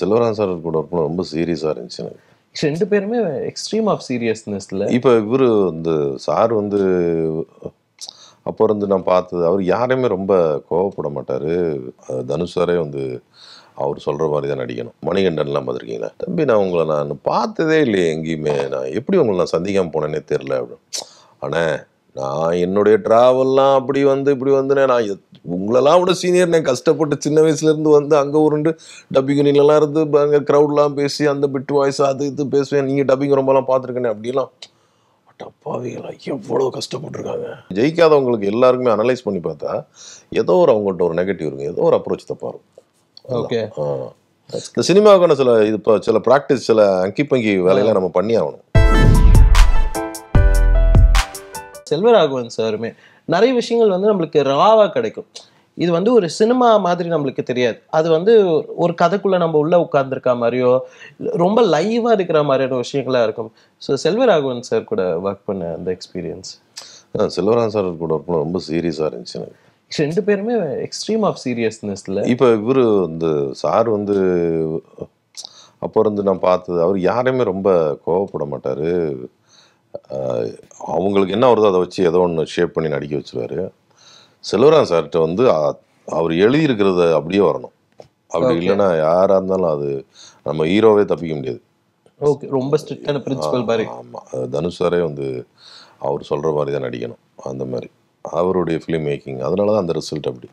Selvaraj sir கூட work ரொம்ப சீரியஸாக இருந்துச்சு எனக்கு ரெண்டு பேருமே எக்ஸ்ட்ரீம் ஆஃப் சீரியஸ்னஸ்ல இப்போ இவர் வந்து சார் வந்து அப்போ இருந்து நான் பார்த்தது அவர் யாரையுமே ரொம்ப கோவப்பட மாட்டார் தனுஷ் சாரே வந்து அவர் சொல்கிற மாதிரி தான் நடிக்கணும் மணிகண்டன்லாம் பார்த்துருக்கீங்களா தம்பி நான் உங்களை நான் பார்த்ததே இல்லையே எங்கேயுமே நான் எப்படி உங்களை நான் சந்திக்காமல் போனேன்னே தெரில அப்படின்னு ஆனால் நான் என்னுடைய ட்ராவல்லாம் அப்படி வந்து இப்படி வந்து நான் உங்களெல்லாம் விட சீனியர் நான் கஷ்டப்பட்டு சின்ன வயசுலேருந்து வந்து அங்கே உருண்டு டப்பிங் யூனியன்லாம் இருந்து அங்கே க்ரௌட்லாம் பேசி அந்த பிட்டு வாய்ஸ் அது இது பேசுவேன் நீங்கள் டப்பிங் ரொம்பலாம் பார்த்துருக்கேனே அப்படிலாம் அப்பாவிகளாக எவ்வளோ கஷ்டப்பட்டுருக்காங்க ஜெயிக்காதவங்களுக்கு எல்லாருக்குமே அனலைஸ் பண்ணி பார்த்தா ஏதோ ஒரு அவங்கள்ட்ட ஒரு நெகட்டிவ் இருக்கும் ஏதோ ஒரு அப்ரோச் தப்பாக இருக்கும் ஓகே இந்த சினிமாவுக்கான சில இது இப்போ சில ப்ராக்டிஸ் சில அங்கி பங்கி வேலையெல்லாம் நம்ம பண்ணி ஆகணும் செல்வராகவன் சாருமே நிறைய விஷயங்கள் வந்து நம்மளுக்கு ராவாக கிடைக்கும் இது வந்து ஒரு சினிமா மாதிரி நம்மளுக்கு தெரியாது அது வந்து ஒரு கதைக்குள்ளே நம்ம உள்ளே உட்கார்ந்துருக்க மாதிரியோ ரொம்ப லைவாக இருக்கிற மாதிரியான விஷயங்களா இருக்கும் ஸோ செல்வராகவன் சார் கூட ஒர்க் பண்ண அந்த எக்ஸ்பீரியன்ஸ் செல்வராகவன் சார் கூட ஒர்க் பண்ண ரொம்ப சீரியஸாக இருந்துச்சு எனக்கு ரெண்டு பேருமே எக்ஸ்ட்ரீம் ஆஃப் சீரியஸ்னஸ்ல இப்போ இவர் இந்த சார் வந்து அப்போ இருந்து நான் பார்த்தது அவர் யாரையுமே ரொம்ப கோவப்பட மாட்டார் அவங்களுக்கு என்ன வருதோ அதை வச்சு ஏதோ ஒன்று ஷேப் பண்ணி நடிக்க வச்சுருவாரு செல்வராம் சார்கிட்ட வந்து அவர் எழுதியிருக்கிறத அப்படியே வரணும் அப்படி இல்லைன்னா யாராக இருந்தாலும் அது நம்ம ஹீரோவே தப்பிக்க முடியாது ஓகே ரொம்ப ஸ்ட்ரிக்டான பிரின்சிபல் மாதிரி ஆமாம் தனுஷ் சாரே வந்து அவர் சொல்கிற மாதிரி தான் நடிக்கணும் அந்த மாதிரி அவருடைய ஃபிலிம் மேக்கிங் அதனால தான் அந்த ரிசல்ட் அப்படி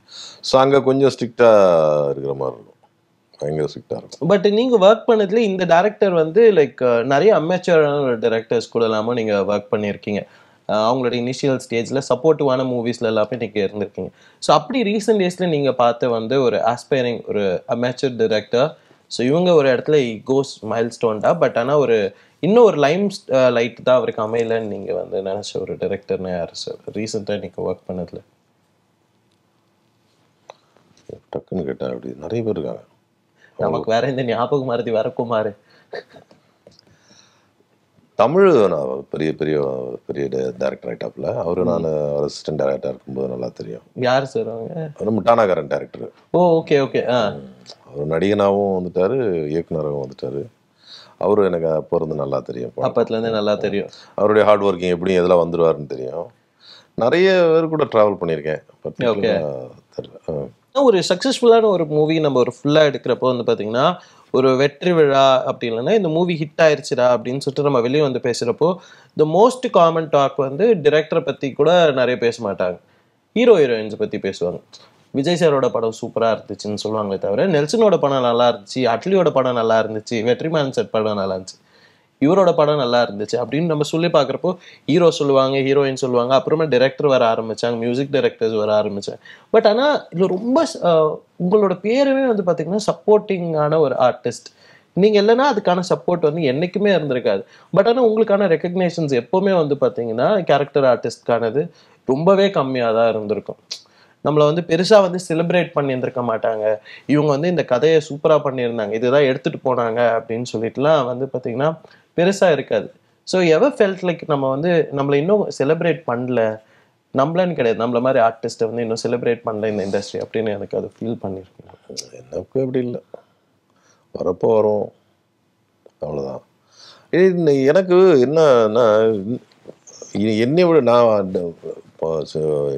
ஸோ அங்கே கொஞ்சம் ஸ்ட்ரிக்டாக இருக்கிற மாதிரி இருக்கும் பயங்கர ஸ்ட்ரிக்டாக இருக்கும் பட் நீங்கள் ஒர்க் பண்ணதுல இந்த டேரக்டர் வந்து லைக் நிறைய அமேச்சரான டேரக்டர்ஸ் கூட இல்லாமல் நீங்கள் ஒர்க் பண்ணியிருக்கீங்க அவங்களோட இனிஷியல் ஸ்டேஜில் சப்போர்ட்டிவான மூவிஸில் எல்லாமே நீங்கள் இருந்திருக்கீங்க ஸோ அப்படி ரீசெண்ட் டேஸில் நீங்கள் பார்த்து வந்து ஒரு ஆஸ்பைரிங் ஒரு அமேச்சர் டிரெக்டர் ஸோ இவங்க ஒரு இடத்துல கோஸ் மைல் ஸ்டோன்டா பட் ஆனால் ஒரு இன்னும் ஒரு லைம் லைட் தான் அவருக்கு அமையலன்னு நீங்கள் வந்து நினச்ச ஒரு டேரக்டர்னு யார் சார் ரீசெண்டாக நீங்கள் ஒர்க் பண்ணதில் டக்குன்னு கேட்டால் அப்படி நிறைய பேர் இருக்காங்க நமக்கு வேற இந்த ஞாபகம் மருதி வரக்குமாறு தமிழ் நான் பெரிய பெரிய பெரிய டேரக்டர் ஆகிட்டாப்புல அவரு நான் அசிஸ்டன்ட் டேரக்டர் இருக்கும்போது நல்லா தெரியும் யார் சார் அவங்க முட்டானாகரன் டேரக்டர் ஓ ஓகே ஓகே அவர் நடிகனாகவும் வந்துட்டார் இயக்குனராகவும் வந்துட்டாரு அவரு எனக்கு அப்போ இருந்து நல்லா தெரியும் அப்பத்துலேருந்து நல்லா தெரியும் அவருடைய ஹார்ட் ஒர்க்கிங் எப்படி எதில் வந்துடுவாருன்னு தெரியும் நிறைய பேர் கூட ட்ராவல் பண்ணியிருக்கேன் ஓகே ஒரு சக்ஸஸ்ஃபுல்லான ஒரு மூவி நம்ம ஒரு ஃபுல்லாக எடுக்கிறப்போ வந்து பார்த்தீங்கன்னா ஒரு வெற்றி விழா அப்படி இல்லைன்னா இந்த மூவி ஹிட் ஆயிடுச்சுடா அப்படின்னு சொல்லிட்டு நம்ம வெளியே வந்து பேசுகிறப்போ த மோஸ்ட் காமன் டாக் வந்து டிரெக்டரை பற்றி கூட நிறைய பேச மாட்டாங்க ஹீரோ ஹீரோயின்ஸை பற்றி பேசுவாங்க விஜய் சாரோட படம் சூப்பராக இருந்துச்சுன்னு சொல்லுவாங்களே தவிர நெல்சனோட படம் நல்லா இருந்துச்சு அட்லியோட படம் நல்லா இருந்துச்சு வெற்றிமான் செட் படம் நல்லா இருந்துச்சு இவரோட படம் நல்லா இருந்துச்சு அப்படின்னு நம்ம சொல்லி பார்க்குறப்போ ஹீரோ சொல்லுவாங்க ஹீரோயின் சொல்லுவாங்க அப்புறமா டேரக்டர் வர ஆரம்பித்தாங்க மியூசிக் டைரக்டர்ஸ் வர ஆரம்பித்தாங்க பட் ஆனால் இதில் ரொம்ப உங்களோட பேருமே வந்து பார்த்திங்கன்னா சப்போர்ட்டிங்கான ஒரு ஆர்டிஸ்ட் நீங்கள் இல்லைன்னா அதுக்கான சப்போர்ட் வந்து என்றைக்குமே இருந்திருக்காது பட் ஆனால் உங்களுக்கான ரெக்கக்னேஷன்ஸ் எப்போவுமே வந்து பார்த்தீங்கன்னா கேரக்டர் ஆர்டிஸ்ட்கானது ரொம்பவே கம்மியாக தான் இருந்திருக்கும் நம்மளை வந்து பெருசாக வந்து செலிப்ரேட் பண்ணியிருந்திருக்க மாட்டாங்க இவங்க வந்து இந்த கதையை சூப்பராக பண்ணியிருந்தாங்க இதுதான் எடுத்துகிட்டு போனாங்க அப்படின்னு சொல்லிட்டுலாம் வந்து பார்த்திங்கன்னா பெருசாக இருக்காது ஸோ எவர் ஃபெல்ட் லைக் நம்ம வந்து நம்மளை இன்னும் செலிப்ரேட் பண்ணல நம்மளன்னு கிடையாது நம்மள மாதிரி ஆர்டிஸ்ட்டை வந்து இன்னும் செலிப்ரேட் பண்ணல இந்த இண்டஸ்ட்ரி அப்படின்னு எனக்கு அது ஃபீல் பண்ணியிருக்கேன் எனக்கு அப்படி இல்லை வரப்போ வரும் அவ்வளோதான் எனக்கு என்னன்னா என்னை விட நான்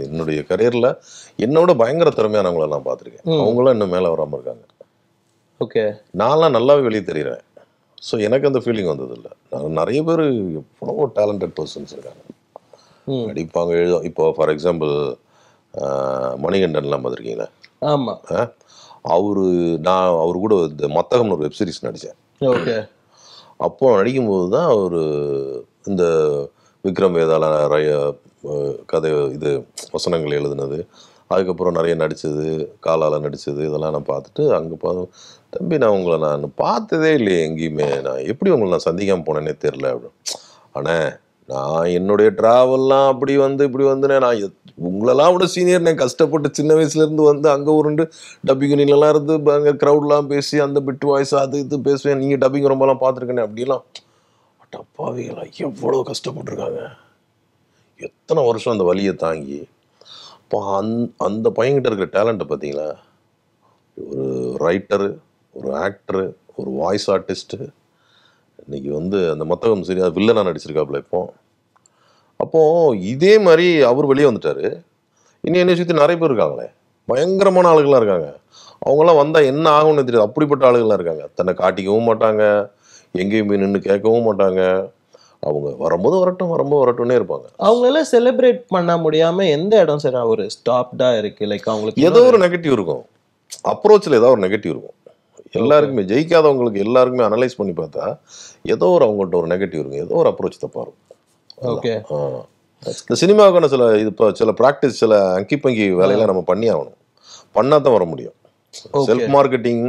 என்னுடைய கரியரில் என்னோட பயங்கர திறமையானவங்கள நான் பார்த்துருக்கேன் அவங்களாம் இன்னும் மேலே வராமல் இருக்காங்க ஓகே நான்லாம் நல்லாவே வெளியே தெரிகிறேன் ஸோ எனக்கு அந்த ஃபீலிங் இல்லை நான் நிறைய பேர் எவ்வளோ டேலண்டட் பர்சன்ஸ் இருக்காங்க அடிப்பாங்க எழுதும் இப்போ ஃபார் எக்ஸாம்பிள் மணிகண்டன்லாம் பார்த்துருக்கீங்களா ஆமாம் அவரு நான் அவர் கூட இந்த மத்தகம்னு ஒரு வெப்சீரிஸ் நடித்தேன் ஓகே அப்போ நடிக்கும்போது தான் அவர் இந்த விக்ரம் வேதாள கதை இது வசனங்கள் எழுதுனது அதுக்கப்புறம் நிறைய நடித்தது காலால் நடித்தது இதெல்லாம் நான் பார்த்துட்டு அங்கே பா தம்பி நான் உங்களை நான் பார்த்ததே இல்லையே எங்கேயுமே நான் எப்படி உங்களை நான் சந்திக்காமல் போனேன்னே தெரில அப்படின்னு ஆனால் நான் என்னுடைய ட்ராவல்லாம் அப்படி வந்து இப்படி வந்து நான் உங்களெல்லாம் விட சீனியர் நான் கஷ்டப்பட்டு சின்ன வயசுலேருந்து வந்து அங்கே உருண்டு டப்பிங் யூனியன்லாம் இருந்து அங்கே க்ரௌட்லாம் பேசி அந்த பிட் வாய்ஸ் அது இது பேசுவேன் நீங்கள் டப்பிங் ரொம்பலாம் பார்த்துருக்கேனே அப்படிலாம் பட் எவ்வளோ கஷ்டப்பட்டுருக்காங்க எத்தனை வருஷம் அந்த வழியை தாங்கி அப்போ அந் அந்த பையன்கிட்ட இருக்கிற டேலண்ட்டை பார்த்தீங்களா ஒரு ரைட்டரு ஒரு ஆக்டரு ஒரு வாய்ஸ் ஆர்டிஸ்ட்டு இன்றைக்கி வந்து அந்த மொத்தகம் சரி அது வில்லனாக நடிச்சிருக்காப்புல இப்போ அப்போது இதே மாதிரி அவர் வெளியே வந்துட்டார் இன்னும் என்னை சுற்றி நிறைய பேர் இருக்காங்களே பயங்கரமான ஆளுகளாக இருக்காங்க அவங்களாம் வந்தால் என்ன ஆகும்னு தெரியாது அப்படிப்பட்ட ஆளுகளாக இருக்காங்க தன்னை காட்டிக்கவும் மாட்டாங்க எங்கேயுமே நின்று கேட்கவும் மாட்டாங்க அவங்க வரும்போது வரட்டும் வரும்போது வரட்டும்னே இருப்பாங்க அவங்களால செலிப்ரேட் பண்ண முடியாம எந்த இடம் சரி ஒரு ஸ்டாப்டா இருக்கு லைக் அவங்களுக்கு ஏதோ ஒரு நெகட்டிவ் இருக்கும் அப்ரோச்சில் ஏதோ ஒரு நெகட்டிவ் இருக்கும் எல்லாருக்குமே ஜெயிக்காதவங்களுக்கு எல்லாருக்குமே அனலைஸ் பண்ணி பார்த்தா ஏதோ ஒரு அவங்கள்ட்ட ஒரு நெகட்டிவ் இருக்கும் ஏதோ ஒரு அப்ரோச் தப்பாக இருக்கும் ஓகே இந்த சினிமாவுக்கான சில இது இப்போ சில ப்ராக்டிஸ் சில அங்கி பங்கி வேலையெல்லாம் நம்ம பண்ணி ஆகணும் பண்ணால் தான் வர முடியும் செல்ஃப் மார்க்கெட்டிங்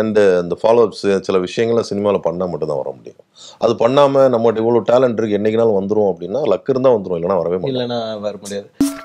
அண்டு uh, அந்த ஃபாலோஅப்ஸ் uh, சில விஷயங்கள்லாம் சினிமாவில் பண்ணால் மட்டும்தான் வர முடியும் அது பண்ணாமல் நம்மகிட்ட இவ்வளோ டேலண்ட் இருக்குது என்றைக்கினாலும் வந்துடும் அப்படின்னா லக்கு இருந்தால் வந்துடும் இல்லைனா வரவே முடியும் இல்லைனா வர முடியாது